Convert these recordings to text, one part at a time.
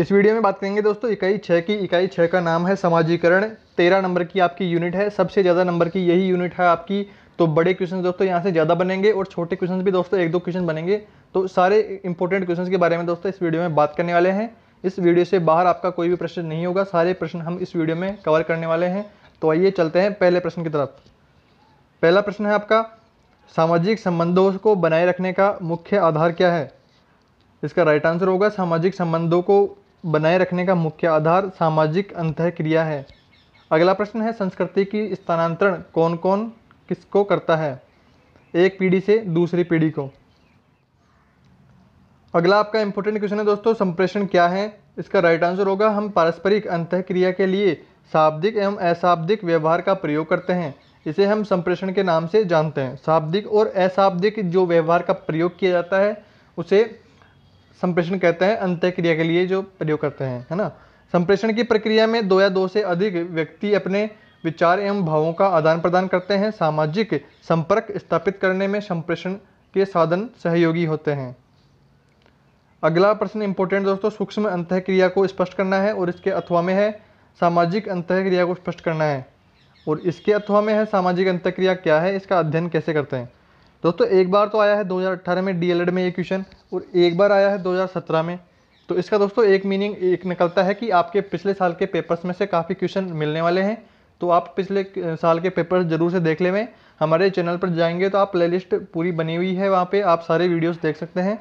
इस वीडियो में बात करेंगे दोस्तों इकाई छः की इकाई छः का नाम है समाजीकरण तेरह नंबर की आपकी यूनिट है सबसे ज़्यादा नंबर की यही यूनिट है आपकी तो बड़े क्वेश्चन दोस्तों यहाँ से ज़्यादा बनेंगे और छोटे क्वेश्चन भी दोस्तों एक दो क्वेश्चन बनेंगे तो सारे इंपॉर्टेंट क्वेश्चन के बारे में दोस्तों इस वीडियो में बात करने वाले हैं इस वीडियो से बाहर आपका कोई भी प्रश्न नहीं होगा सारे प्रश्न हम इस वीडियो में कवर करने वाले हैं तो आइए चलते हैं पहले प्रश्न की तरफ पहला प्रश्न है आपका सामाजिक संबंधों को बनाए रखने का मुख्य आधार क्या है इसका राइट आंसर होगा सामाजिक संबंधों को बनाए रखने का मुख्य आधार सामाजिक अंतःक्रिया है अगला प्रश्न है संस्कृति की स्थानांतरण कौन कौन किसको करता है एक पीढ़ी से दूसरी पीढ़ी को अगला आपका इंपॉर्टेंट क्वेश्चन है दोस्तों संप्रेषण क्या है इसका राइट आंसर होगा हम पारस्परिक अंतःक्रिया के लिए शाब्दिक एवं अशाब्दिक व्यवहार का प्रयोग करते हैं इसे हम संप्रेषण के नाम से जानते हैं शाब्दिक और अशाब्दिक जो व्यवहार का प्रयोग किया जाता है उसे संप्रेषण कहते हैं अंत्यक्रिया के लिए जो प्रयोग करते हैं है ना संप्रेषण की प्रक्रिया में दो या दो से अधिक व्यक्ति अपने विचार एवं भावों का आदान प्रदान करते हैं सामाजिक संपर्क स्थापित करने में संप्रेषण के साधन सहयोगी होते हैं अगला प्रश्न इंपॉर्टेंट दोस्तों सूक्ष्म अंतःक्रिया को स्पष्ट करना है और इसके अथवा में है सामाजिक अंतःक्रिया को स्पष्ट करना है और इसके अथवा में है सामाजिक अंतःक्रिया क्या है इसका अध्ययन कैसे करते हैं दोस्तों एक बार तो आया है 2018 में डी में ये क्वेश्चन और एक बार आया है 2017 में तो इसका दोस्तों एक मीनिंग एक निकलता है कि आपके पिछले साल के पेपर्स में से काफ़ी क्वेश्चन मिलने वाले हैं तो आप पिछले साल के पेपर जरूर से देख लेवें हमारे चैनल पर जाएंगे तो आप प्लेलिस्ट पूरी बनी हुई है वहाँ पर आप सारे वीडियोज़ देख सकते हैं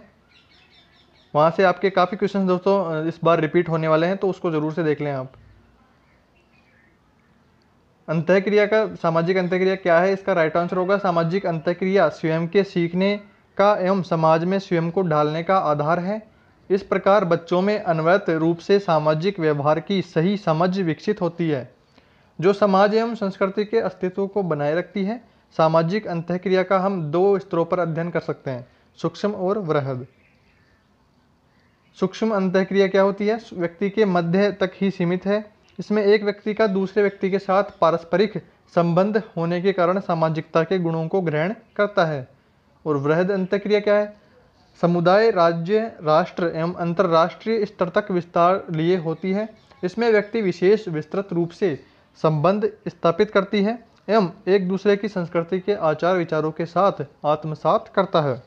वहाँ से आपके काफ़ी क्वेश्चन दोस्तों इस बार रिपीट होने वाले हैं तो उसको ज़रूर से देख लें आप अंत्यक्रिया का सामाजिक अंत्यक्रिया क्या है इसका राइट आंसर होगा सामाजिक अंत्यक्रिया स्वयं के सीखने का एवं समाज में स्वयं को ढालने का आधार है इस प्रकार बच्चों में अनवरत रूप से सामाजिक व्यवहार की सही समझ विकसित होती है जो समाज एवं संस्कृति के अस्तित्व को बनाए रखती है सामाजिक अंत्यक्रिया का हम दो स्तरों पर अध्ययन कर सकते हैं सूक्ष्म और वृहद सूक्ष्म अंत्यक्रिया क्या होती है व्यक्ति के मध्य तक ही सीमित है इसमें एक व्यक्ति का दूसरे व्यक्ति के साथ पारस्परिक संबंध होने के कारण सामाजिकता के गुणों को ग्रहण करता है और वृहद अंत्यक्रिया क्या है समुदाय राज्य राष्ट्र एवं अंतर्राष्ट्रीय स्तर तक विस्तार लिए होती है इसमें व्यक्ति विशेष विस्तृत रूप से संबंध स्थापित करती है एवं एक दूसरे की संस्कृति के आचार विचारों के साथ आत्मसात करता है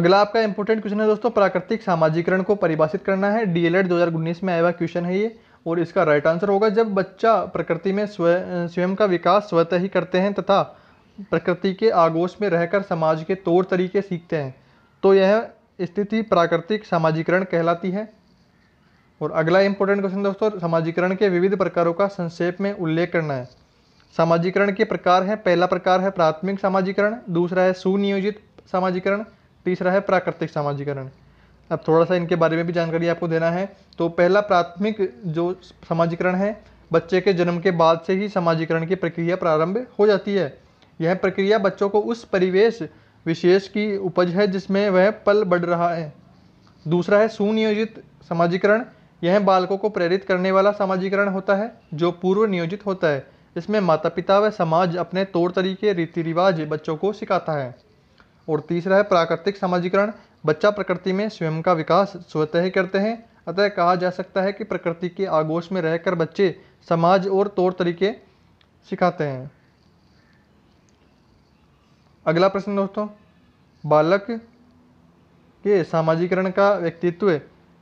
अगला आपका इंपॉर्टेंट क्वेश्चन है दोस्तों प्राकृतिक सामाजिकरण को परिभाषित करना है डीएलएड 2019 में आया हुआ क्वेश्चन है ये और इसका राइट आंसर होगा जब बच्चा प्रकृति में स्वयं स्वयं का विकास स्वतः ही करते हैं तथा प्रकृति के आगोश में रहकर समाज के तौर तरीके सीखते हैं तो यह स्थिति प्राकृतिक सामाजिकरण कहलाती है और अगला इंपॉर्टेंट क्वेश्चन दोस्तों सामाजिकरण के विविध प्रकारों का संक्षेप में उल्लेख करना है सामाजिकरण के प्रकार हैं पहला प्रकार है प्राथमिक सामाजिकरण दूसरा है सुनियोजित सामाजिकरण तीसरा है प्राकृतिक सामाजिकरण अब थोड़ा सा इनके बारे में भी जानकारी आपको देना है तो पहला प्राथमिक जो समाजीकरण है बच्चे के जन्म के बाद से ही समाजीकरण की प्रक्रिया प्रारंभ हो जाती है यह प्रक्रिया बच्चों को उस परिवेश विशेष की उपज है जिसमें वह पल बढ़ रहा है दूसरा है सुनियोजित समाजीकरण यह बालकों को प्रेरित करने वाला समाजीकरण होता है जो पूर्व नियोजित होता है इसमें माता पिता व समाज अपने तौर तरीके रीति रिवाज बच्चों को सिखाता है और तीसरा है प्राकृतिक समाजीकरण बच्चा प्रकृति में स्वयं का विकास स्वतः करते हैं अतः कहा जा सकता है कि प्रकृति के आगोश में रहकर बच्चे समाज और तौर तरीके सिखाते हैं अगला प्रश्न दोस्तों बालक के सामाजिकरण का व्यक्तित्व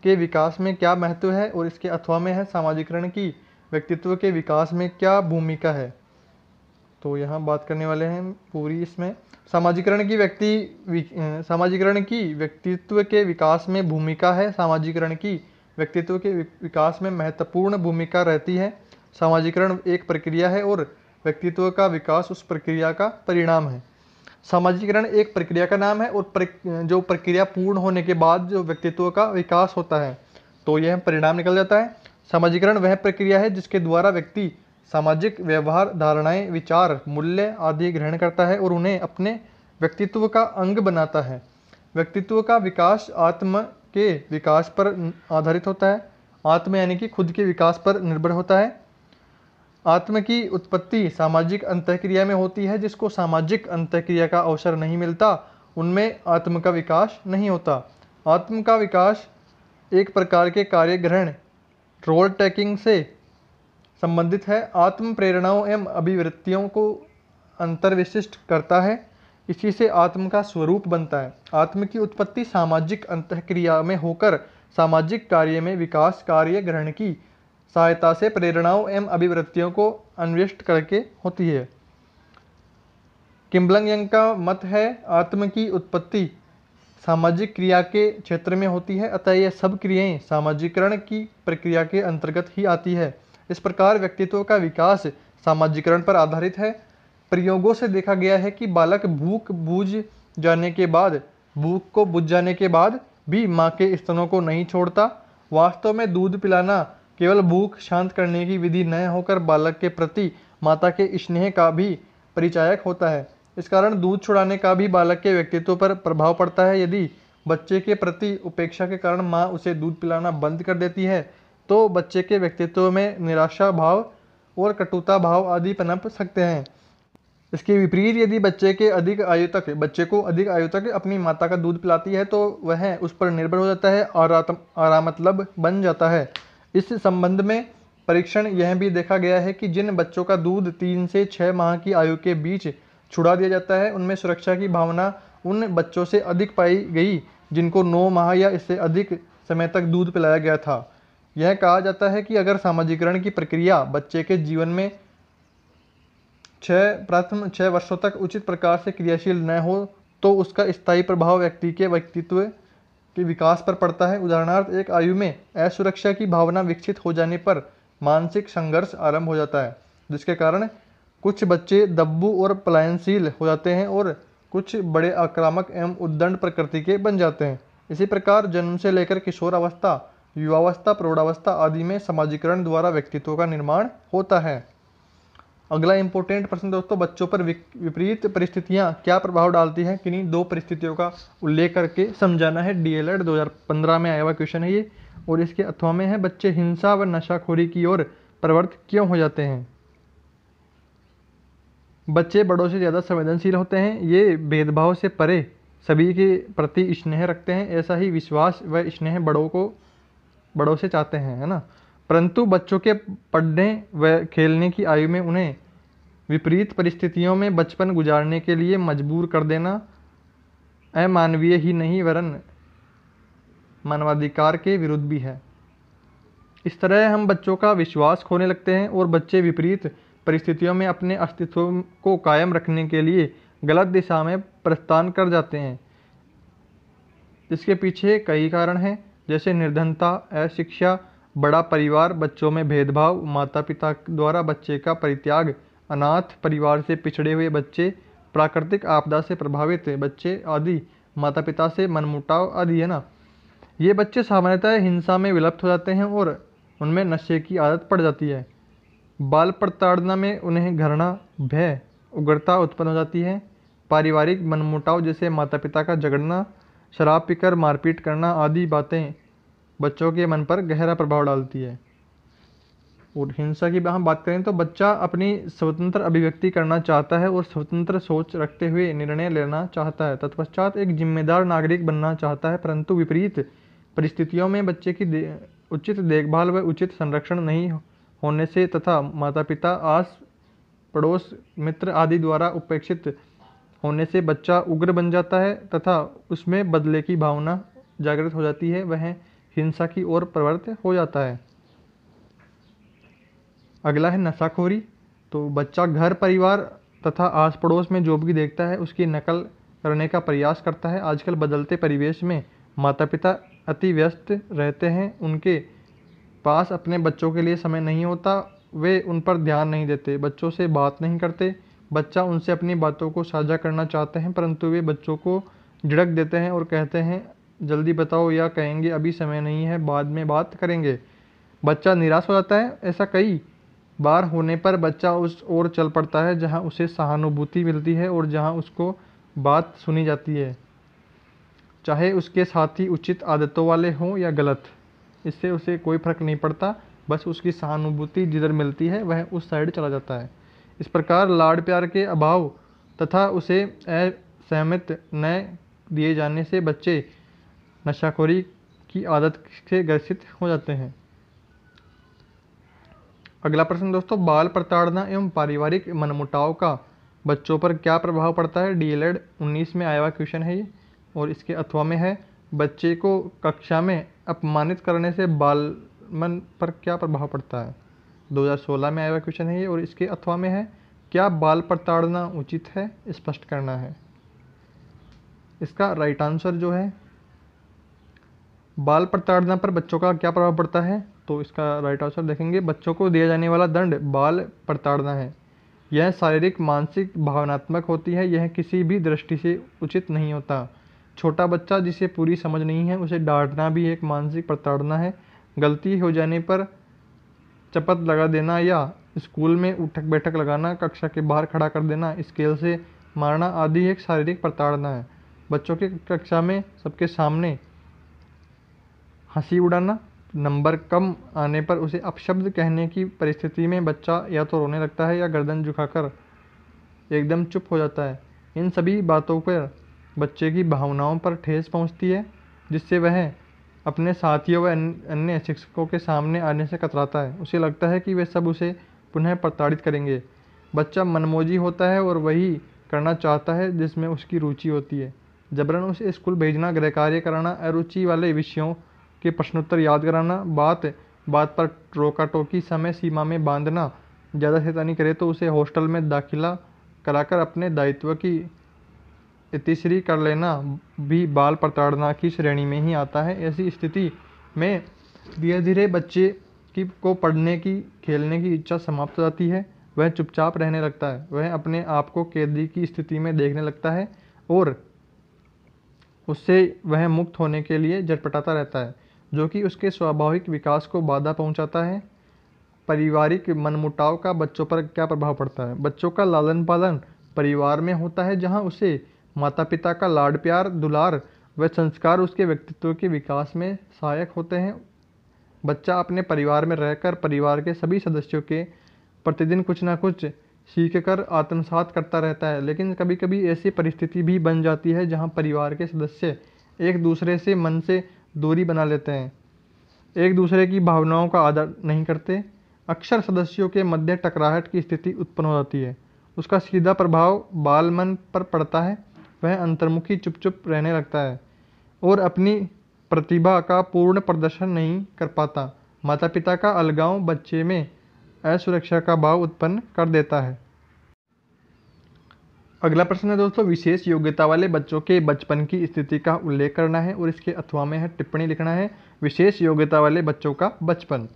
के विकास में क्या महत्व है और इसके अथवा में है सामाजिकरण की व्यक्तित्व के विकास में क्या भूमिका है तो यहाँ बात करने वाले हैं पूरी इसमें सामाजिकरण की व्यक्ति सामाजिकरण की व्यक्तित्व के विकास में भूमिका है सामाजिकरण की व्यक्तित्व के विकास में महत्वपूर्ण भूमिका रहती है सामाजिकरण एक प्रक्रिया है और व्यक्तित्व का विकास उस प्रक्रिया का परिणाम है सामाजिकरण एक प्रक्रिया का नाम है और प्र, जो प्रक्रिया पूर्ण होने के बाद जो व्यक्तित्व का विकास होता है तो यह परिणाम निकल जाता है सामाजिकरण वह प्रक्रिया है जिसके द्वारा व्यक्ति सामाजिक व्यवहार धारणाएं विचार मूल्य आदि ग्रहण करता है और उन्हें अपने व्यक्तित्व का अंग बनाता है व्यक्तित्व का विकास आत्म के विकास पर आधारित होता है आत्म यानी कि खुद के विकास पर निर्भर होता है आत्म की उत्पत्ति सामाजिक अंतक्रिया में होती है जिसको सामाजिक अंतक्रिया का अवसर नहीं मिलता उनमें आत्म का विकास नहीं होता आत्म का विकास एक प्रकार के कार्य ग्रहण रोल टैकिंग से संबंधित है आत्म प्रेरणाओं एवं अभिवृत्तियों को अंतर्विशिष्ट करता है इसी से आत्म का स्वरूप बनता है आत्म की उत्पत्ति सामाजिक अंतक्रिया में होकर सामाजिक कार्य में विकास कार्य ग्रहण की सहायता से प्रेरणाओं एवं अभिवृत्तियों को अन्विष्ट करके होती है किम्बलंग यंग का मत है आत्म की उत्पत्ति सामाजिक क्रिया के क्षेत्र में होती है अतः यह सब क्रियाएं सामाजिकरण की प्रक्रिया के अंतर्गत ही आती है इस प्रकार व्यक्तित्व का विकास सामाजिकरण पर आधारित है प्रयोगों से देखा गया है कि बालक भूख बूझ जाने के बाद भूख को बुझ जाने के बाद भी माँ के स्तनों को नहीं छोड़ता वास्तव में दूध पिलाना केवल भूख शांत करने की विधि न होकर बालक के प्रति माता के स्नेह का भी परिचायक होता है इस कारण दूध छुड़ाने का भी बालक के व्यक्तित्व पर प्रभाव पड़ता है यदि बच्चे के प्रति उपेक्षा के कारण माँ उसे दूध पिलाना बंद कर देती है तो बच्चे के व्यक्तित्व में निराशा भाव और कटुता भाव आदि पनप सकते हैं इसके विपरीत यदि बच्चे के अधिक आयु तक बच्चे को अधिक आयु तक अपनी माता का दूध पिलाती है तो वह उस पर निर्भर हो जाता है और आराम मतलब बन जाता है इस संबंध में परीक्षण यह भी देखा गया है कि जिन बच्चों का दूध तीन से छः माह की आयु के बीच छुड़ा दिया जाता है उनमें सुरक्षा की भावना उन बच्चों से अधिक पाई गई जिनको नौ माह या इससे अधिक समय तक दूध पिलाया गया था यह कहा जाता है कि अगर सामाजिकरण की प्रक्रिया बच्चे के जीवन में छः प्रथम छः वर्षों तक उचित प्रकार से क्रियाशील न हो तो उसका स्थायी प्रभाव व्यक्ति के व्यक्तित्व के विकास पर पड़ता है उदाहरणार्थ एक आयु में असुरक्षा की भावना विकसित हो जाने पर मानसिक संघर्ष आरंभ हो जाता है जिसके कारण कुछ बच्चे दब्बू और पलायनशील हो जाते हैं और कुछ बड़े आक्रामक एवं उद्दंड प्रकृति के बन जाते हैं इसी प्रकार जन्म से लेकर किशोर अवस्था युवावस्था प्रौढ़ावस्था आदि में समाजीकरण द्वारा व्यक्तित्व का निर्माण होता है अगला इंपॉर्टेंट प्रश्न दोस्तों बच्चों पर विपरीत परिस्थितियां क्या प्रभाव डालती हैं किन्हीं दो परिस्थितियों का उल्लेख करके समझाना है डीएलएड e पंद्रह में आया हुआ क्वेश्चन है ये और इसके अथवा में है बच्चे हिंसा व नशाखोरी की ओर प्रवृत्त क्यों हो जाते हैं बच्चे बड़ों से ज़्यादा संवेदनशील होते हैं ये भेदभाव से परे सभी के प्रति स्नेह रखते हैं ऐसा ही विश्वास व स्नेह बड़ों को बड़ों से चाहते हैं है ना परंतु बच्चों के पढ़ने व खेलने की आयु में उन्हें विपरीत परिस्थितियों में बचपन गुजारने के लिए मजबूर कर देना अमानवीय ही नहीं वरन मानवाधिकार के विरुद्ध भी है इस तरह हम बच्चों का विश्वास खोने लगते हैं और बच्चे विपरीत परिस्थितियों में अपने अस्तित्व को कायम रखने के लिए गलत दिशा में प्रस्थान कर जाते हैं इसके पीछे कई कारण हैं जैसे निर्धनता अशिक्षा बड़ा परिवार बच्चों में भेदभाव माता पिता द्वारा बच्चे का परित्याग अनाथ परिवार से पिछड़े हुए बच्चे प्राकृतिक आपदा से प्रभावित बच्चे आदि माता पिता से मनमुटाव आदि है ना ये बच्चे सामान्यतः हिंसा में विलुप्त हो जाते हैं और उनमें नशे की आदत पड़ जाती है बाल प्रताड़ना में उन्हें घृणा भय उग्रता उत्पन्न हो जाती है पारिवारिक मनमुटाव जैसे माता पिता का झगड़ना शराब पीकर मारपीट करना आदि बातें बच्चों के मन पर गहरा प्रभाव डालती है और हिंसा की हम बात करें तो बच्चा अपनी स्वतंत्र अभिव्यक्ति करना चाहता है और स्वतंत्र सोच रखते हुए निर्णय लेना चाहता है तत्पश्चात एक जिम्मेदार नागरिक बनना चाहता है परंतु विपरीत परिस्थितियों में बच्चे की दे, उचित देखभाल व उचित संरक्षण नहीं होने से तथा माता पिता आस पड़ोस मित्र आदि द्वारा उपेक्षित होने से बच्चा उग्र बन जाता है तथा उसमें बदले की भावना जागृत हो जाती है वह हिंसा की ओर प्रवृत्त हो जाता है अगला है नशाखोरी तो बच्चा घर परिवार तथा आस पड़ोस में जो भी देखता है उसकी नकल करने का प्रयास करता है आजकल बदलते परिवेश में माता पिता अति व्यस्त रहते हैं उनके पास अपने बच्चों के लिए समय नहीं होता वे उन पर ध्यान नहीं देते बच्चों से बात नहीं करते बच्चा उनसे अपनी बातों को साझा करना चाहते हैं परंतु वे बच्चों को झिड़क देते हैं और कहते हैं जल्दी बताओ या कहेंगे अभी समय नहीं है बाद में बात करेंगे बच्चा निराश हो जाता है ऐसा कई बार होने पर बच्चा उस ओर चल पड़ता है जहां उसे सहानुभूति मिलती है और जहां उसको बात सुनी जाती है चाहे उसके साथी उचित आदतों वाले हों या गलत इससे उसे कोई फ़र्क नहीं पड़ता बस उसकी सहानुभूति जिधर मिलती है वह उस साइड चला जाता है इस प्रकार लाड प्यार के अभाव तथा उसे असहमत न दिए जाने से बच्चे नशाखोरी की आदत से ग्रसित हो जाते हैं अगला प्रश्न दोस्तों बाल प्रताड़ना एवं पारिवारिक मनमुटाव का बच्चों पर क्या प्रभाव पड़ता है डी एल एड उन्नीस में आया हुआ क्वेश्चन है ये और इसके अथवा में है बच्चे को कक्षा में अपमानित करने से बाल मन पर क्या प्रभाव पड़ता है 2016 में आया हुआ क्वेश्चन है ये और इसके अथवा में है क्या बाल प्रताड़ना उचित है स्पष्ट करना है इसका राइट आंसर जो है बाल प्रताड़ना पर बच्चों का क्या प्रभाव पड़ता है तो इसका राइट आंसर देखेंगे बच्चों को दिया जाने वाला दंड बाल प्रताड़ना है यह शारीरिक मानसिक भावनात्मक होती है यह किसी भी दृष्टि से उचित नहीं होता छोटा बच्चा जिसे पूरी समझ नहीं है उसे डांटना भी एक मानसिक प्रताड़ना है गलती हो जाने पर चपत लगा देना या स्कूल में उठक बैठक लगाना कक्षा के बाहर खड़ा कर देना स्केल से मारना आदि एक शारीरिक प्रताड़ना है बच्चों की कक्षा में सबके सामने हँसी उड़ाना नंबर कम आने पर उसे अपशब्द कहने की परिस्थिति में बच्चा या तो रोने लगता है या गर्दन झुकाकर एकदम चुप हो जाता है इन सभी बातों पर बच्चे की भावनाओं पर ठेस पहुंचती है जिससे वह अपने साथियों व अन्य शिक्षकों के सामने आने से कतराता है उसे लगता है कि वे सब उसे पुनः प्रताड़ित करेंगे बच्चा मनमोजी होता है और वही करना चाहता है जिसमें उसकी रुचि होती है जबरन उसे स्कूल भेजना गृह कार्य कराना अरुचि वाले विषयों के प्रश्नोत्तर याद कराना बात बात पर रोका टोकी समय सीमा में बांधना ज़्यादा शैतानी करे तो उसे हॉस्टल में दाखिला कराकर अपने दायित्व की तीसरी कर लेना भी बाल प्रताड़ना की श्रेणी में ही आता है ऐसी स्थिति में धीरे धीरे बच्चे की को पढ़ने की खेलने की इच्छा समाप्त हो जाती है वह चुपचाप रहने लगता है वह अपने आप को कैदी की स्थिति में देखने लगता है और उससे वह मुक्त होने के लिए झटपटाता रहता है जो कि उसके स्वाभाविक विकास को बाधा पहुंचाता है पारिवारिक मनमुटाव का बच्चों पर क्या प्रभाव पड़ता है बच्चों का लालन पालन परिवार में होता है जहां उसे माता पिता का लाड प्यार दुलार व संस्कार उसके व्यक्तित्व के विकास में सहायक होते हैं बच्चा अपने परिवार में रहकर परिवार के सभी सदस्यों के प्रतिदिन कुछ ना कुछ सीख कर आत्मसात करता रहता है लेकिन कभी कभी ऐसी परिस्थिति भी बन जाती है जहाँ परिवार के सदस्य एक दूसरे से मन से दूरी बना लेते हैं एक दूसरे की भावनाओं का आदर नहीं करते अक्सर सदस्यों के मध्य टकराहट की स्थिति उत्पन्न हो जाती है उसका सीधा प्रभाव बाल मन पर पड़ता है वह अंतर्मुखी चुप चुप रहने लगता है और अपनी प्रतिभा का पूर्ण प्रदर्शन नहीं कर पाता माता पिता का अलगाव बच्चे में असुरक्षा का भाव उत्पन्न कर देता है अगला प्रश्न है दोस्तों विशेष योग्यता वाले बच्चों के बचपन की स्थिति का उल्लेख करना है और इसके अथवा में है टिप्पणी लिखना है विशेष योग्यता वाले बच्चों का बचपन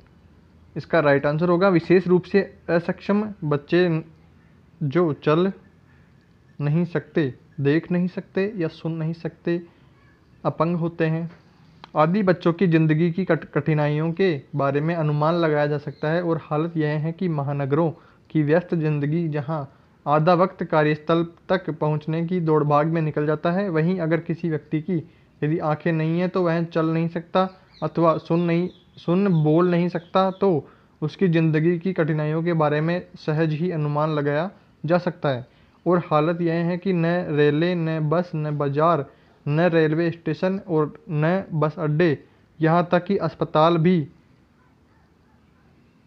इसका राइट आंसर होगा विशेष रूप से असक्षम बच्चे जो चल नहीं सकते देख नहीं सकते या सुन नहीं सकते अपंग होते हैं आदि बच्चों की ज़िंदगी की कठिनाइयों के बारे में अनुमान लगाया जा सकता है और हालत यह है कि महानगरों की व्यस्त ज़िंदगी जहाँ आधा वक्त कार्यस्थल तक पहुंचने की दौड़ भाग में निकल जाता है वहीं अगर किसी व्यक्ति की यदि आंखें नहीं हैं तो वह चल नहीं सकता अथवा सुन नहीं सुन बोल नहीं सकता तो उसकी ज़िंदगी की कठिनाइयों के बारे में सहज ही अनुमान लगाया जा सकता है और हालत यह है कि न रेलें न बस न बाज़ार न रेलवे स्टेशन और न बस अड्डे यहाँ तक कि अस्पताल भी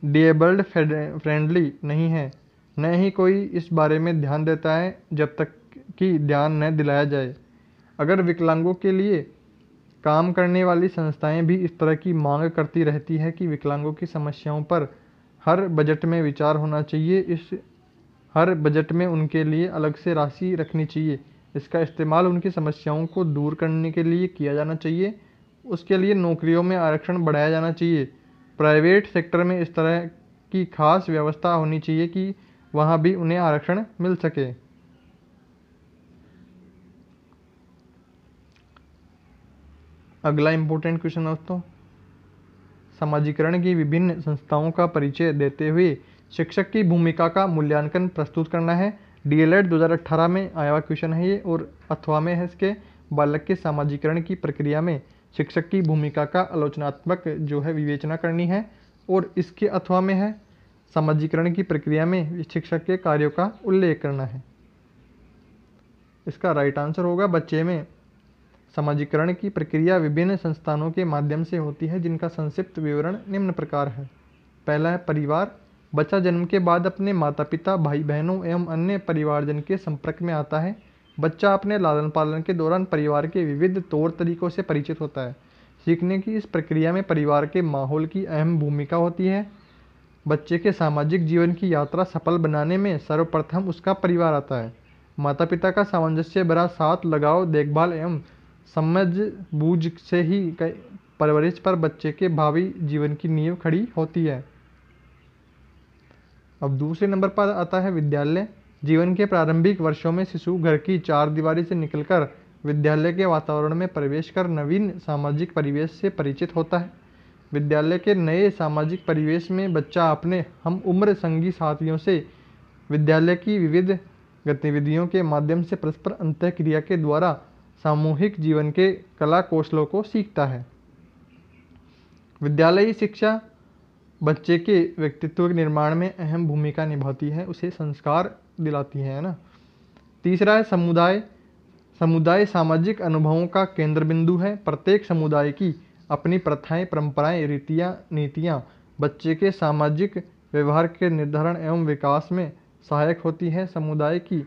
डिएबल्ड फ्रेंडली नहीं है न ही कोई इस बारे में ध्यान देता है जब तक कि ध्यान न दिलाया जाए अगर विकलांगों के लिए काम करने वाली संस्थाएं भी इस तरह की मांग करती रहती है कि विकलांगों की समस्याओं पर हर बजट में विचार होना चाहिए इस हर बजट में उनके लिए अलग से राशि रखनी चाहिए इसका इस्तेमाल उनकी समस्याओं को दूर करने के लिए किया जाना चाहिए उसके लिए नौकरियों में आरक्षण बढ़ाया जाना चाहिए प्राइवेट सेक्टर में इस तरह की खास व्यवस्था होनी चाहिए कि वहाँ भी उन्हें आरक्षण मिल सके अगला इम्पोर्टेंट क्वेश्चन दोस्तों समाजीकरण की विभिन्न संस्थाओं का परिचय देते हुए शिक्षक की भूमिका का मूल्यांकन प्रस्तुत करना है डीएलएड 2018 में आया हुआ क्वेश्चन है ये और अथवा में है इसके बालक के सामाजिकरण की प्रक्रिया में शिक्षक की भूमिका का आलोचनात्मक जो है विवेचना करनी है और इसके अथवा में है समाजीकरण की प्रक्रिया में शिक्षक के कार्यों का उल्लेख करना है इसका राइट आंसर होगा बच्चे में समाजीकरण की प्रक्रिया विभिन्न संस्थानों के माध्यम से होती है जिनका संक्षिप्त विवरण निम्न प्रकार है पहला है परिवार बच्चा जन्म के बाद अपने माता पिता भाई बहनों एवं अन्य परिवारजन के संपर्क में आता है बच्चा अपने लालन पालन के दौरान परिवार के विविध तौर तरीकों से परिचित होता है सीखने की इस प्रक्रिया में परिवार के माहौल की अहम भूमिका होती है बच्चे के सामाजिक जीवन की यात्रा सफल बनाने में सर्वप्रथम उसका परिवार आता है माता पिता का सामंजस्य भरा साथ लगाव देखभाल एवं समझ बूझ से ही परवरिश पर बच्चे के भावी जीवन की नींव खड़ी होती है अब दूसरे नंबर पर आता है विद्यालय जीवन के प्रारंभिक वर्षों में शिशु घर की चार दीवारी से निकलकर विद्यालय के वातावरण में प्रवेश कर नवीन सामाजिक परिवेश से परिचित होता है विद्यालय के नए सामाजिक परिवेश में बच्चा अपने हम उम्र संगी साथियों से विद्यालय की विविध गतिविधियों के माध्यम से परस्पर क्रिया के द्वारा सामूहिक जीवन के कला कौशलों को सीखता है विद्यालयी शिक्षा बच्चे के व्यक्तित्व के निर्माण में अहम भूमिका निभाती है उसे संस्कार दिलाती है ना तीसरा है समुदाय समुदाय सामाजिक अनुभवों का केंद्र बिंदु है प्रत्येक समुदाय की अपनी प्रथाएं परंपराएं रीतियाँ नीतियाँ बच्चे के सामाजिक व्यवहार के निर्धारण एवं विकास में सहायक होती हैं समुदाय की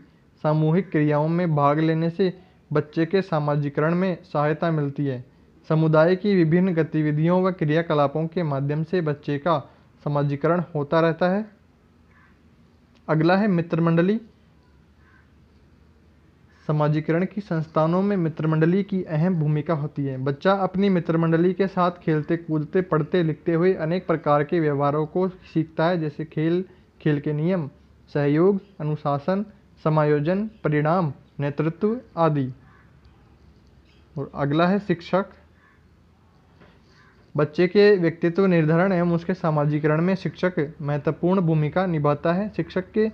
सामूहिक क्रियाओं में भाग लेने से बच्चे के सामाजिकरण में सहायता मिलती है समुदाय की विभिन्न गतिविधियों व क्रियाकलापों के माध्यम से बच्चे का समाजीकरण होता रहता है अगला है मित्र मंडली समाजीकरण की संस्थानों में मित्रमंडली की अहम भूमिका होती है बच्चा अपनी मित्रमंडली के साथ खेलते कूदते पढ़ते लिखते हुए अनेक प्रकार के व्यवहारों को सीखता है जैसे खेल खेल के नियम सहयोग अनुशासन समायोजन परिणाम नेतृत्व आदि और अगला है शिक्षक बच्चे के व्यक्तित्व निर्धारण एवं उसके सामाजिकरण में शिक्षक महत्वपूर्ण भूमिका निभाता है शिक्षक के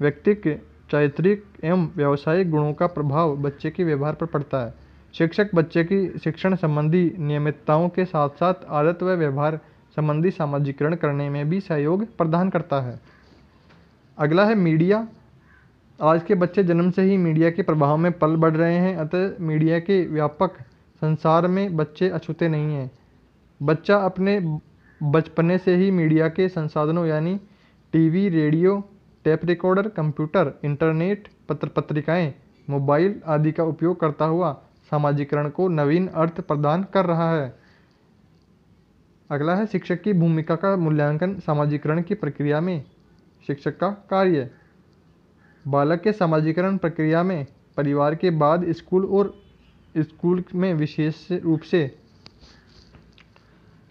व्यक्तित्व चारित्रिक एवं व्यावसायिक गुणों का प्रभाव बच्चे के व्यवहार पर पड़ता है शिक्षक बच्चे की शिक्षण संबंधी नियमितताओं के साथ साथ आदत व व्यवहार संबंधी सामाजिकरण करने में भी सहयोग प्रदान करता है अगला है मीडिया आज के बच्चे जन्म से ही मीडिया के प्रभाव में पल बढ़ रहे हैं अतः मीडिया के व्यापक संसार में बच्चे अछूते नहीं हैं बच्चा अपने बचपने से ही मीडिया के संसाधनों यानी TV radio tape recorder computer internet पत्र पत्रिकाएं मोबाइल आदि का उपयोग करता हुआ सामाजिकरण को नवीन अर्थ प्रदान कर रहा है अगला है शिक्षक की भूमिका का मूल्यांकन सामाजिकरण की प्रक्रिया में शिक्षक का कार्य बालक के सामाजिकरण प्रक्रिया में परिवार के बाद स्कूल और स्कूल में विशेष रूप से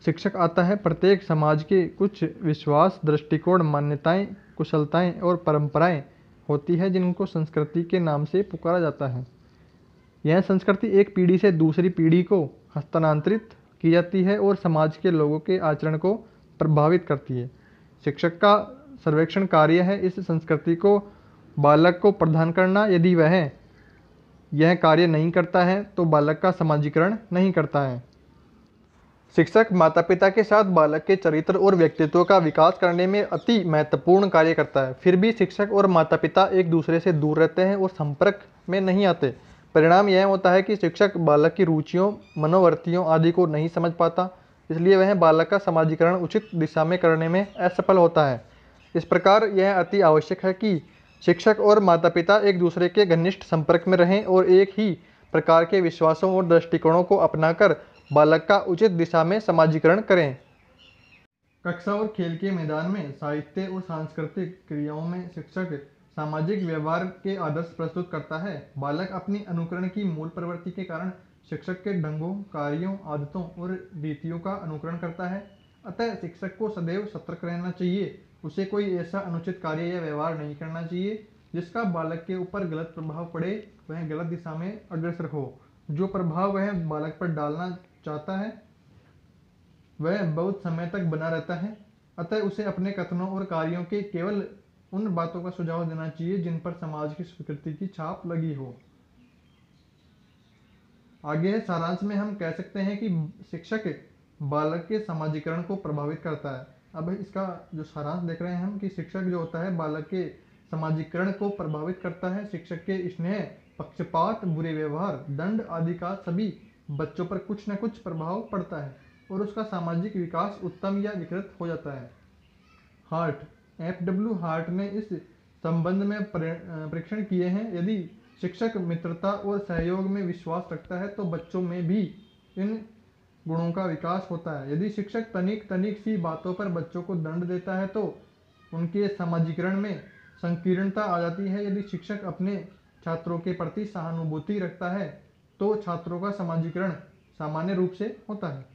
शिक्षक आता है प्रत्येक समाज के कुछ विश्वास दृष्टिकोण मान्यताएं कुशलताएं और परंपराएं होती हैं जिनको संस्कृति के नाम से पुकारा जाता है यह संस्कृति एक पीढ़ी से दूसरी पीढ़ी को हस्तांतरित की जाती है और समाज के लोगों के आचरण को प्रभावित करती है शिक्षक का सर्वेक्षण कार्य है इस संस्कृति को बालक को प्रदान करना यदि वह यह कार्य नहीं करता है तो बालक का समाजीकरण नहीं करता है शिक्षक माता पिता के साथ बालक के चरित्र और व्यक्तित्व का विकास करने में अति महत्वपूर्ण कार्य करता है फिर भी शिक्षक और माता पिता एक दूसरे से दूर रहते हैं और संपर्क में नहीं आते परिणाम यह होता है कि शिक्षक बालक की रुचियों मनोवृत्तियों आदि को नहीं समझ पाता इसलिए वह बालक का समाजीकरण उचित दिशा में करने में असफल होता है इस प्रकार यह अति आवश्यक है कि शिक्षक और माता पिता एक दूसरे के घनिष्ठ संपर्क में रहें और एक ही प्रकार के विश्वासों और दृष्टिकोणों को अपनाकर बालक का उचित दिशा में समाजीकरण करें कक्षा और खेल के मैदान में साहित्य और सांस्कृतिक क्रियाओं में शिक्षक सामाजिक व्यवहार के आदर्श प्रस्तुत करता है बालक अपनी अनुकरण की मूल प्रवृत्ति के कारण शिक्षक के ढंगों कार्यों आदतों और रीतियों का अनुकरण करता है अतः शिक्षक को सदैव सतर्क रहना चाहिए उसे कोई ऐसा अनुचित कार्य या व्यवहार नहीं करना चाहिए जिसका बालक के ऊपर गलत प्रभाव पड़े वह गलत दिशा में अग्रसर हो जो प्रभाव वह बालक पर डालना चाहता है वह बहुत समय तक बना रहता है अतः उसे अपने कथनों और कार्यों के केवल उन बातों का सुझाव देना चाहिए जिन पर समाज की स्वीकृति की छाप लगी हो आगे है सारांश में हम कह सकते हैं कि शिक्षक बालक के समाजीकरण को प्रभावित करता है अब इसका जो सारांश देख रहे हैं हम कि शिक्षक जो होता है बालक के समाजीकरण को प्रभावित करता है शिक्षक के स्नेह पक्षपात बुरे व्यवहार दंड आदि का सभी बच्चों पर कुछ न कुछ प्रभाव पड़ता है और उसका सामाजिक विकास उत्तम या विकृत हो जाता है हार्ट एफ डब्ल्यू हार्ट ने इस संबंध में परीक्षण किए हैं यदि शिक्षक मित्रता और सहयोग में विश्वास रखता है तो बच्चों में भी इन गुणों का विकास होता है यदि शिक्षक तनिक तनिक सी बातों पर बच्चों को दंड देता है तो उनके सामाजिकरण में संकीर्णता आ जाती है यदि शिक्षक अपने छात्रों के प्रति सहानुभूति रखता है तो छात्रों का समाजीकरण सामान्य रूप से होता है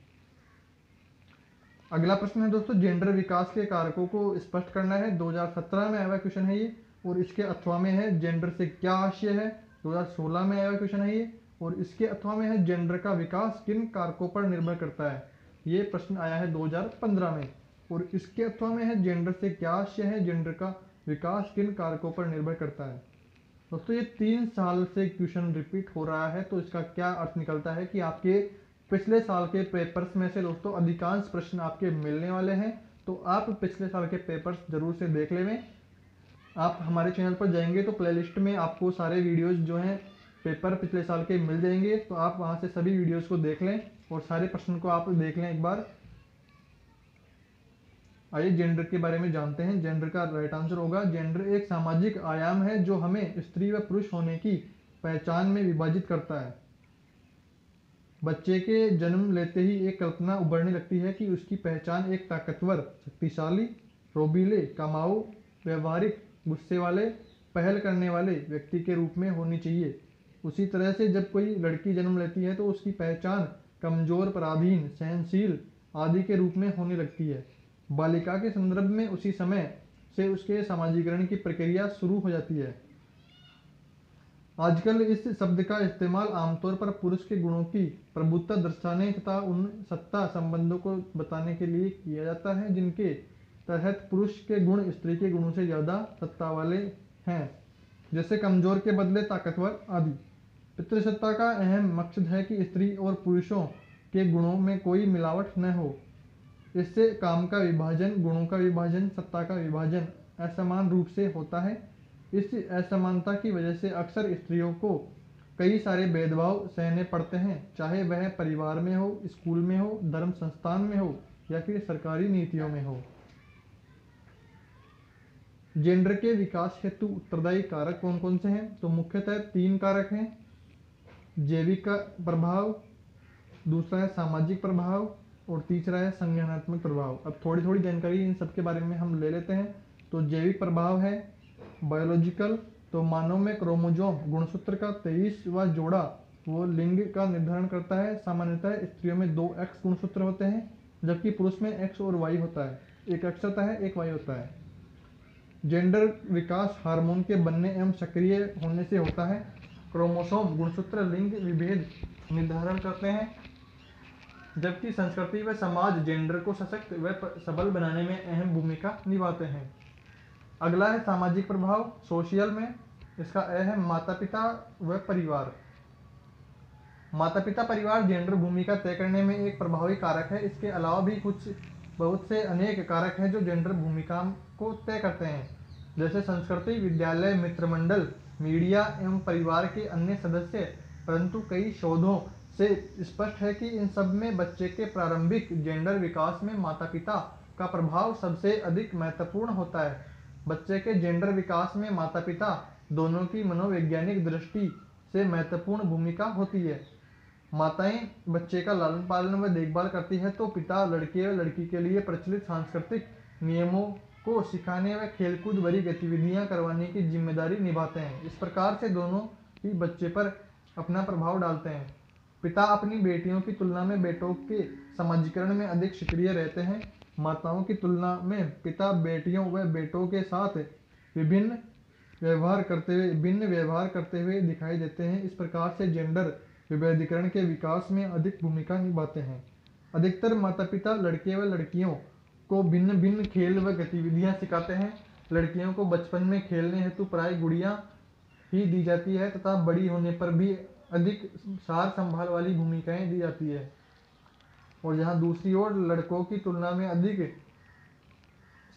अगला प्रश्न है दोस्तों जेंडर विकास के कारकों को स्पष्ट करना है 2017 में आया हुआ क्वेश्चन है ये और इसके अथवा में है जेंडर से क्या आशय है 2016 में आया हुआ क्वेश्चन है ये और इसके अथवा में है जेंडर का विकास किन कारकों पर निर्भर करता है ये प्रश्न आया है 2015 में और इसके अथवा में है जेंडर से क्या आशय है जेंडर का विकास किन कारकों पर निर्भर करता है दोस्तों ये तीन साल से क्वेश्चन रिपीट हो रहा है तो इसका क्या अर्थ निकलता है कि आपके पिछले साल के पेपर्स में से दोस्तों अधिकांश प्रश्न आपके मिलने वाले हैं तो आप पिछले साल के पेपर्स जरूर से देख लेवें आप हमारे चैनल पर जाएंगे तो प्लेलिस्ट में आपको सारे वीडियोस जो हैं पेपर पिछले साल के मिल जाएंगे तो आप वहाँ से सभी वीडियोस को देख लें और सारे प्रश्न को आप देख लें एक बार आइए जेंडर के बारे में जानते हैं जेंडर का राइट आंसर होगा जेंडर एक सामाजिक आयाम है जो हमें स्त्री व पुरुष होने की पहचान में विभाजित करता है बच्चे के जन्म लेते ही एक कल्पना उभरने लगती है कि उसकी पहचान एक ताकतवर शक्तिशाली रोबीले कमाऊ व्यवहारिक गुस्से वाले पहल करने वाले व्यक्ति के रूप में होनी चाहिए उसी तरह से जब कोई लड़की जन्म लेती है तो उसकी पहचान कमज़ोर पराधीन सहनशील आदि के रूप में होने लगती है बालिका के संदर्भ में उसी समय से उसके समाजीकरण की प्रक्रिया शुरू हो जाती है आजकल इस शब्द का इस्तेमाल आमतौर पर पुरुष के गुणों की प्रभुत्ता दर्शाने तथा उन सत्ता संबंधों को बताने के लिए किया जाता है जिनके तहत पुरुष के गुण स्त्री के गुणों से ज़्यादा सत्ता वाले हैं जैसे कमजोर के बदले ताकतवर आदि पितृसत्ता का अहम मकसद है कि स्त्री और पुरुषों के गुणों में कोई मिलावट न हो इससे काम का विभाजन गुणों का विभाजन सत्ता का विभाजन असमान रूप से होता है इस असमानता की वजह से अक्सर स्त्रियों को कई सारे भेदभाव सहने पड़ते हैं चाहे वह परिवार में हो स्कूल में हो धर्म संस्थान में हो या फिर सरकारी नीतियों में हो जेंडर के विकास हेतु उत्तरदायी कारक कौन कौन से हैं तो मुख्यतः तीन कारक हैं जैविक का प्रभाव दूसरा है सामाजिक प्रभाव और तीसरा है संज्ञानात्मक प्रभाव अब थोड़ी थोड़ी जानकारी इन सब के बारे में हम ले लेते हैं तो जैविक प्रभाव है बायोलॉजिकल तो मानव में क्रोमोजोम गुणसूत्र का तेईस व जोड़ा वो लिंग का निर्धारण करता है सामान्यतः स्त्रियों में दो एक्स गुणसूत्र होते हैं जबकि पुरुष में एक्स और वाई होता है एक एक्स होता है एक वाई होता है जेंडर विकास हार्मोन के बनने एवं सक्रिय होने से होता है क्रोमोसोम गुणसूत्र लिंग विभेद निर्धारण करते हैं जबकि संस्कृति व समाज जेंडर को सशक्त व सबल बनाने में अहम भूमिका निभाते हैं अगला है सामाजिक प्रभाव सोशल में इसका ए है माता पिता व परिवार माता पिता परिवार जेंडर भूमिका तय करने में एक प्रभावी कारक है इसके अलावा भी कुछ बहुत से अनेक कारक हैं जो जेंडर भूमिका को तय करते हैं जैसे संस्कृति विद्यालय मित्रमंडल मीडिया एवं परिवार के अन्य सदस्य परंतु कई शोधों से स्पष्ट है कि इन सब में बच्चे के प्रारंभिक जेंडर विकास में माता पिता का प्रभाव सबसे अधिक महत्वपूर्ण होता है बच्चे के जेंडर विकास में माता पिता दोनों की मनोवैज्ञानिक दृष्टि से महत्वपूर्ण भूमिका होती है माताएं बच्चे का लालन पालन व देखभाल करती है तो पिता लड़के व लड़की के लिए प्रचलित सांस्कृतिक नियमों को सिखाने व खेलकूद भरी गतिविधियां करवाने की जिम्मेदारी निभाते हैं इस प्रकार से दोनों ही बच्चे पर अपना प्रभाव डालते हैं पिता अपनी बेटियों की तुलना में बेटों के समाजीकरण में अधिक सक्रिय रहते हैं माताओं की तुलना में पिता बेटियों व बेटों के साथ विभिन्न व्यवहार करते हुए भिन्न व्यवहार करते हुए दिखाई देते हैं इस प्रकार से जेंडर विभेदीकरण के विकास में अधिक भूमिका निभाते हैं अधिकतर माता पिता लड़के व लड़कियों को भिन्न भिन्न खेल व गतिविधियां सिखाते हैं लड़कियों को बचपन में खेलने हेतु प्राय गुड़िया ही दी जाती है तथा बड़ी होने पर भी अधिक सार संभाल वाली भूमिकाएं दी जाती है और जहां दूसरी ओर लड़कों की तुलना में अधिक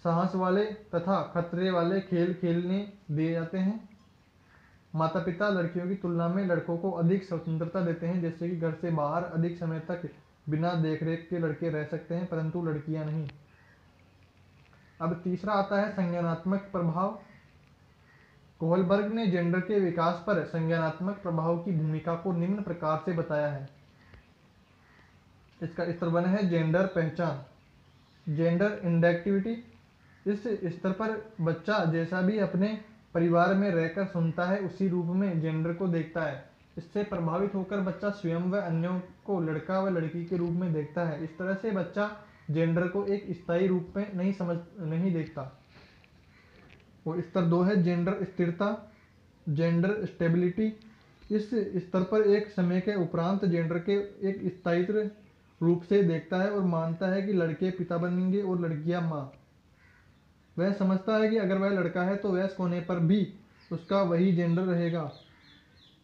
साहस वाले तथा खतरे वाले खेल खेलने दिए जाते हैं माता पिता लड़कियों की तुलना में लड़कों को अधिक स्वतंत्रता देते हैं जैसे कि घर से बाहर अधिक समय तक बिना देखरेख के लड़के रह सकते हैं परंतु लड़कियां नहीं अब तीसरा आता है संज्ञानात्मक प्रभाव कोहलबर्ग ने जेंडर के विकास पर संज्ञानात्मक प्रभाव की भूमिका को निम्न प्रकार से बताया है इसका स्तर बना है जेंडर पहचान जेंडर इंडेक्टिविटी इस स्तर पर बच्चा जैसा भी अपने परिवार में रहकर सुनता है उसी रूप में जेंडर को देखता है इससे प्रभावित होकर बच्चा स्वयं व अन्यों को लड़का व लड़की के रूप में देखता है इस तरह से बच्चा जेंडर को एक स्थायी रूप में नहीं समझ नहीं देखता और स्तर दो है जेंडर स्थिरता जेंडर स्टेबिलिटी इस स्तर पर एक समय के उपरांत जेंडर के एक स्थायित्व रूप से देखता है और मानता है कि लड़के पिता बनेंगे और लड़कियां माँ वह समझता है कि अगर वह लड़का है तो वयस्क होने पर भी उसका वही जेंडर रहेगा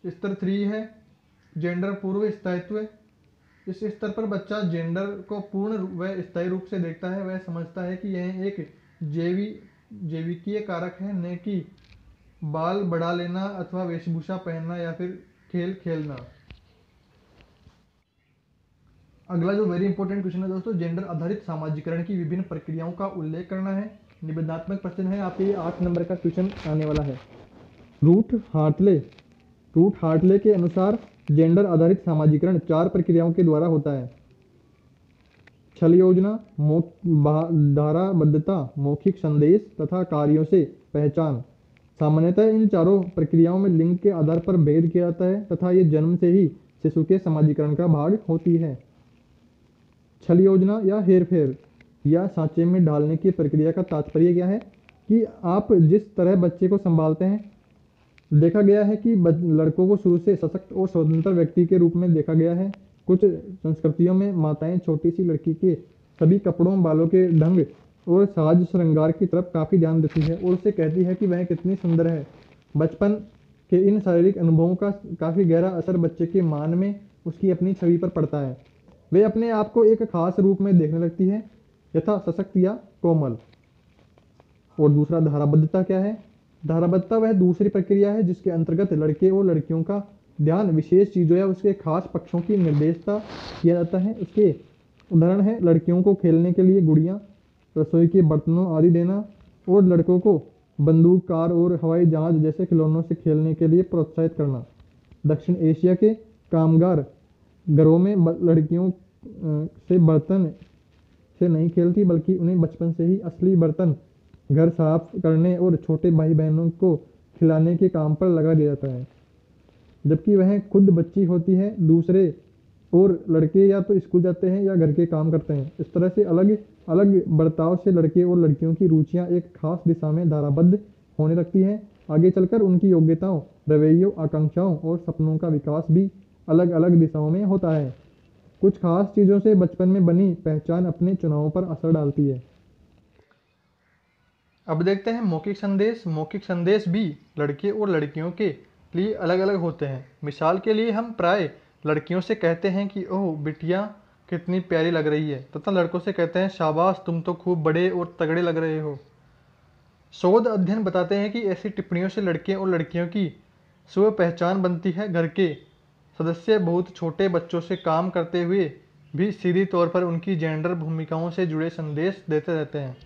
स्तर थ्री है जेंडर पूर्व स्थायित्व इस स्तर पर बच्चा जेंडर को पूर्ण व स्थायी रूप से देखता है वह समझता है कि यह एक जैवी जैविकीय कारक है न कि बाल बढ़ा लेना अथवा वेशभूषा पहनना या फिर खेल खेलना अगला जो वेरी इंपॉर्टेंट क्वेश्चन है दोस्तों जेंडर आधारित सामाजिकरण की विभिन्न प्रक्रियाओं का उल्लेख करना है निबंधात्मक प्रश्न है आपके आठ नंबर का क्वेश्चन आने वाला है रूट हार्टले रूट हार्टले के अनुसार जेंडर आधारित सामाजिकरण चार प्रक्रियाओं के द्वारा होता है छल योजना धारा बद्धता मौखिक संदेश तथा कार्यों से पहचान सामान्यतः इन चारों प्रक्रियाओं में लिंग के आधार पर भेद किया जाता है तथा ये जन्म से ही शिशु के समाजीकरण का भाग होती है छल योजना या हेर फेर या सांचे में ढालने की प्रक्रिया का तात्पर्य क्या है कि आप जिस तरह बच्चे को संभालते हैं देखा गया है कि लड़कों को शुरू से सशक्त और स्वतंत्र व्यक्ति के रूप में देखा गया है कुछ संस्कृतियों में माताएं छोटी सी लड़की के सभी कपड़ों बालों के ढंग और साज श्रृंगार की तरफ काफ़ी ध्यान देती है और उसे कहती है कि वह कितनी सुंदर है बचपन के इन शारीरिक अनुभवों का काफ़ी गहरा असर बच्चे के मान में उसकी अपनी छवि पर पड़ता है वे अपने आप को एक खास रूप में देखने लगती है यथा सशक्त या कोमल और दूसरा धाराबद्धता क्या है धाराबद्धता वह दूसरी प्रक्रिया है जिसके अंतर्गत लड़के और लड़कियों का ध्यान विशेष चीज़ों या उसके खास पक्षों की निर्देशता किया जाता है उसके उदाहरण है लड़कियों को खेलने के लिए गुड़ियाँ रसोई के बर्तनों आदि देना और लड़कों को बंदूक कार और हवाई जहाज जैसे खिलौनों से खेलने के लिए प्रोत्साहित करना दक्षिण एशिया के कामगार घरों में लड़कियों से बर्तन से नहीं खेलती बल्कि उन्हें बचपन से ही असली बर्तन घर साफ करने और छोटे भाई बहनों को खिलाने के काम पर लगा दिया जाता है जबकि वह खुद बच्ची होती है दूसरे और लड़के या तो स्कूल जाते हैं या घर के काम करते हैं इस तरह से अलग अलग बर्ताव से लड़के और लड़कियों की रुचियाँ एक खास दिशा में धाराबद्ध होने लगती हैं आगे चलकर उनकी योग्यताओं रवैयों आकांक्षाओं और सपनों का विकास भी अलग अलग दिशाओं में होता है कुछ खास चीज़ों से बचपन में बनी पहचान अपने चुनावों पर असर डालती है अब देखते हैं मौखिक संदेश मौखिक संदेश भी लड़के और लड़कियों के लिए अलग अलग होते हैं मिसाल के लिए हम प्राय लड़कियों से कहते हैं कि ओह बिटिया कितनी प्यारी लग रही है तथा लड़कों से कहते हैं शाबाश तुम तो खूब बड़े और तगड़े लग रहे हो शोध अध्ययन बताते हैं कि ऐसी टिप्पणियों से लड़के और लड़कियों की स्व पहचान बनती है घर के सदस्य बहुत छोटे बच्चों से काम करते हुए भी सीधी तौर पर उनकी जेंडर भूमिकाओं से जुड़े संदेश देते रहते हैं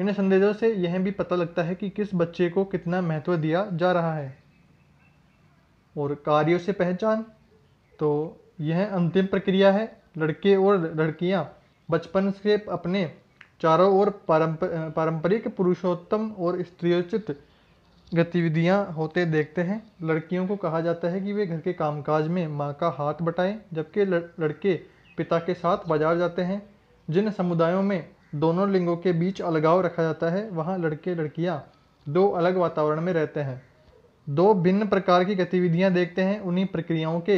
इन संदेशों से यह भी पता लगता है कि किस बच्चे को कितना महत्व दिया जा रहा है और कार्यों से पहचान तो यह अंतिम प्रक्रिया है लड़के और लड़कियां बचपन से अपने चारों ओर पारंप पारंपरिक पुरुषोत्तम और स्त्रियोचित गतिविधियां होते देखते हैं लड़कियों को कहा जाता है कि वे घर के कामकाज में माँ का हाथ बटाएं जबकि लड़के पिता के साथ बाजार जाते हैं जिन समुदायों में दोनों लिंगों के बीच अलगाव रखा जाता है वहाँ लड़के लड़कियाँ दो अलग वातावरण में रहते हैं दो भिन्न प्रकार की गतिविधियां देखते हैं उन्हीं प्रक्रियाओं के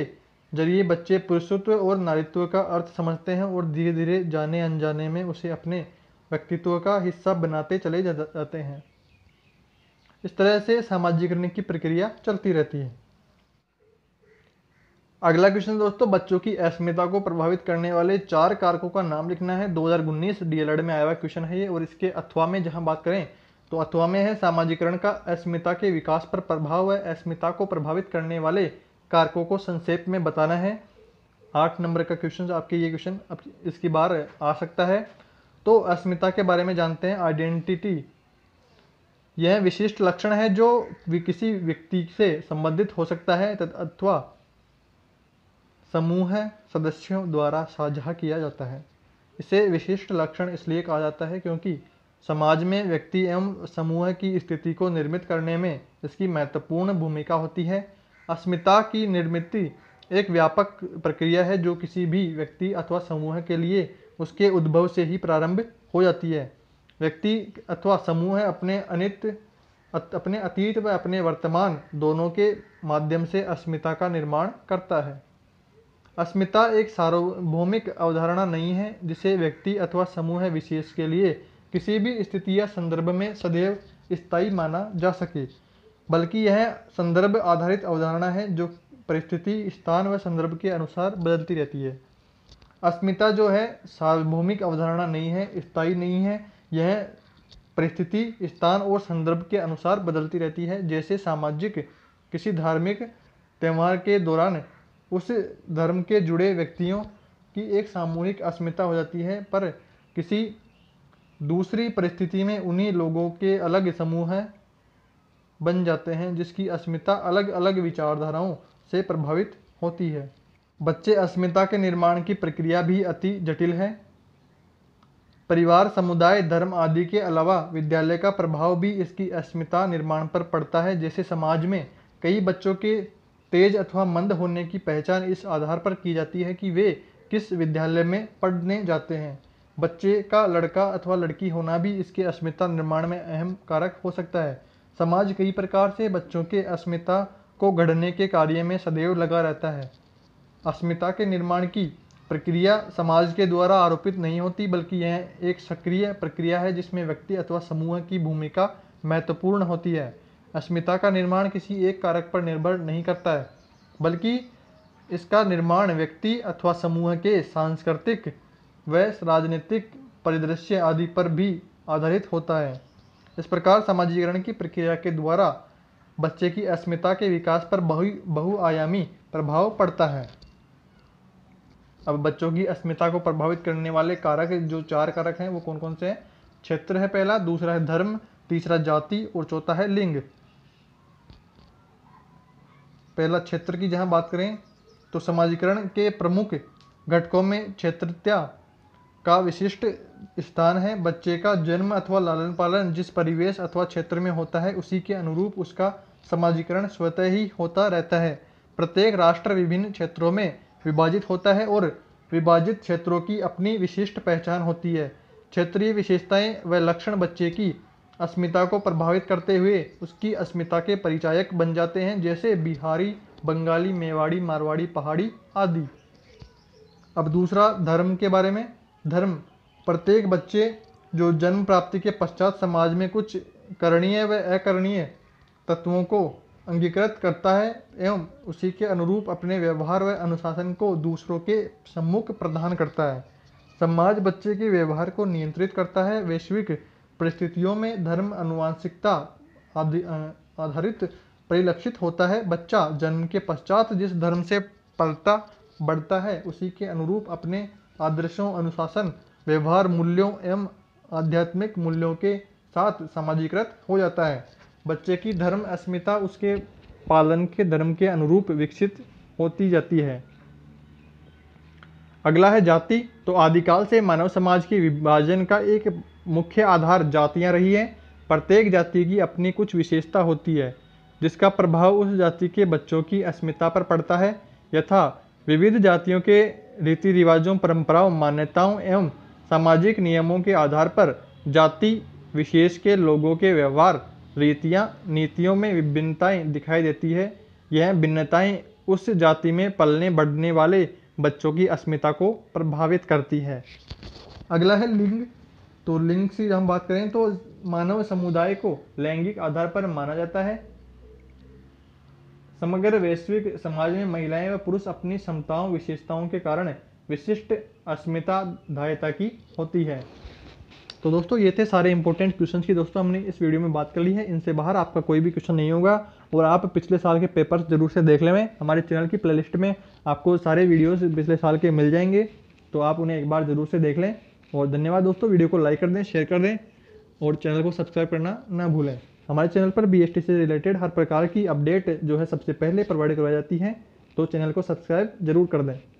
जरिए बच्चे पुरुषत्व और नारित्व का अर्थ समझते हैं और धीरे धीरे जाने अनजाने में उसे अपने व्यक्तित्व का हिस्सा बनाते चले जाते हैं इस तरह से सामाजिकरण की प्रक्रिया चलती रहती है अगला क्वेश्चन दोस्तों बच्चों की अस्मिता को प्रभावित करने वाले चार कारकों का नाम लिखना है दो हजार उन्नीस डीएलएड में आया हुआ क्वेश्चन है ये और इसके अथवा में जहां बात करें तो अथवा में है सामाजिकरण का अस्मिता के विकास पर प्रभाव व अस्मिता को प्रभावित करने वाले कारकों को संक्षेप में बताना है आठ नंबर का क्वेश्चन आपके ये क्वेश्चन अब इसकी बार आ सकता है तो अस्मिता के बारे में जानते हैं आइडेंटिटी यह विशिष्ट लक्षण है जो किसी व्यक्ति से संबंधित हो सकता है अथवा समूह सदस्यों द्वारा साझा किया जाता है इसे विशिष्ट लक्षण इसलिए कहा जाता है क्योंकि समाज में व्यक्ति एवं समूह की स्थिति को निर्मित करने में इसकी महत्वपूर्ण भूमिका होती है अस्मिता की निर्मित एक व्यापक प्रक्रिया है जो किसी भी व्यक्ति अथवा समूह के लिए उसके उद्भव से ही प्रारंभ हो जाती है व्यक्ति अथवा समूह अपने अनित अपने अतीत व अपने वर्तमान दोनों के माध्यम से अस्मिता का निर्माण करता है अस्मिता एक सार्वभौमिक अवधारणा नहीं है जिसे व्यक्ति अथवा समूह विशेष के लिए किसी भी स्थिति या संदर्भ में सदैव स्थायी माना जा सके बल्कि यह संदर्भ आधारित अवधारणा है जो परिस्थिति स्थान व संदर्भ के अनुसार बदलती रहती है अस्मिता जो है सार्वभौमिक अवधारणा नहीं है स्थायी नहीं है यह परिस्थिति स्थान और संदर्भ के अनुसार बदलती रहती है जैसे सामाजिक किसी धार्मिक त्यौहार के दौरान उस धर्म के जुड़े व्यक्तियों की एक सामूहिक अस्मिता हो जाती है पर किसी दूसरी परिस्थिति में उन्हीं लोगों के अलग समूह बन जाते हैं जिसकी अस्मिता अलग अलग विचारधाराओं से प्रभावित होती है बच्चे अस्मिता के निर्माण की प्रक्रिया भी अति जटिल है परिवार समुदाय धर्म आदि के अलावा विद्यालय का प्रभाव भी इसकी अस्मिता निर्माण पर पड़ता है जैसे समाज में कई बच्चों के तेज अथवा मंद होने की पहचान इस आधार पर की जाती है कि वे किस विद्यालय में पढ़ने जाते हैं बच्चे का लड़का अथवा लड़की होना भी इसके अस्मिता निर्माण में अहम कारक हो सकता है समाज कई प्रकार से बच्चों के अस्मिता को गढ़ने के कार्य में सदैव लगा रहता है अस्मिता के निर्माण की प्रक्रिया समाज के द्वारा आरोपित नहीं होती बल्कि यह एक सक्रिय प्रक्रिया है जिसमें व्यक्ति अथवा समूह की भूमिका महत्वपूर्ण होती है अस्मिता का निर्माण किसी एक कारक पर निर्भर नहीं करता है बल्कि इसका निर्माण व्यक्ति अथवा समूह के सांस्कृतिक वैश्य राजनीतिक परिदृश्य आदि पर भी आधारित होता है इस प्रकार समाजीकरण की प्रक्रिया के द्वारा बच्चे की अस्मिता के विकास पर बहु बहुआयामी प्रभाव पड़ता है अब बच्चों की अस्मिता को प्रभावित करने वाले कारक जो चार कारक हैं वो कौन कौन से हैं क्षेत्र है पहला दूसरा है धर्म तीसरा जाति और चौथा है लिंग पहला क्षेत्र की जहां बात करें तो समाजीकरण के प्रमुख घटकों में क्षेत्रता का विशिष्ट स्थान है बच्चे का जन्म अथवा लालन पालन जिस परिवेश अथवा क्षेत्र में होता है उसी के अनुरूप उसका समाजीकरण स्वतः ही होता रहता है प्रत्येक राष्ट्र विभिन्न क्षेत्रों में विभाजित होता है और विभाजित क्षेत्रों की अपनी विशिष्ट पहचान होती है क्षेत्रीय विशेषताएं व लक्षण बच्चे की अस्मिता को प्रभावित करते हुए उसकी अस्मिता के परिचायक बन जाते हैं जैसे बिहारी बंगाली मेवाड़ी मारवाड़ी पहाड़ी आदि अब दूसरा धर्म के बारे में धर्म प्रत्येक बच्चे जो जन्म प्राप्ति के पश्चात समाज में कुछ करणीय व अकरणीय तत्वों को अंगीकृत करता है एवं उसी के अनुरूप अपने व्यवहार व अनुशासन को दूसरों के सम्मुख प्रदान करता है समाज बच्चे के व्यवहार को नियंत्रित करता है वैश्विक परिस्थितियों में धर्म अनुवांशिकता आधारित परिलक्षित होता है बच्चा जन्म के पश्चात जिस धर्म से पलता बढ़ता है उसी के अनुरूप अपने आदर्शों अनुशासन व्यवहार मूल्यों एवं आध्यात्मिक मूल्यों के साथ सामाजिकृत हो जाता है बच्चे की धर्म अस्मिता उसके पालन के धर्म के अनुरूप विकसित होती जाती है अगला है जाति तो आदिकाल से मानव समाज के विभाजन का एक मुख्य आधार जातियां रही हैं प्रत्येक जाति की अपनी कुछ विशेषता होती है जिसका प्रभाव उस जाति के बच्चों की अस्मिता पर पड़ता है यथा विविध जातियों के रीति रिवाजों परंपराओं मान्यताओं एवं सामाजिक नियमों के आधार पर जाति विशेष के लोगों के व्यवहार रीतियाँ नीतियों में विभिन्नताएँ दिखाई देती है यह भिन्नताएँ उस जाति में पलने बढ़ने वाले बच्चों की अस्मिता को प्रभावित करती है अगला है लिंग तो लिंग से हम बात करें तो मानव समुदाय को लैंगिक आधार पर माना जाता है समग्र वैश्विक समाज में महिलाएं व पुरुष अपनी क्षमताओं विशेषताओं के कारण विशिष्ट अस्मिता धायता की होती है तो दोस्तों ये थे सारे इंपॉर्टेंट क्वेश्चंस की दोस्तों हमने इस वीडियो में बात कर ली है इनसे बाहर आपका कोई भी क्वेश्चन नहीं होगा और आप पिछले साल के पेपर्स जरूर से देख लें हमारे चैनल की प्लेलिस्ट में आपको सारे वीडियोस पिछले साल के मिल जाएंगे तो आप उन्हें एक बार ज़रूर से देख लें और धन्यवाद दोस्तों वीडियो को लाइक कर दें शेयर कर दें और चैनल को सब्सक्राइब करना ना भूलें हमारे चैनल पर बी से रिलेटेड हर प्रकार की अपडेट जो है सबसे पहले प्रोवाइड करवाई जाती है तो चैनल को सब्सक्राइब जरूर कर दें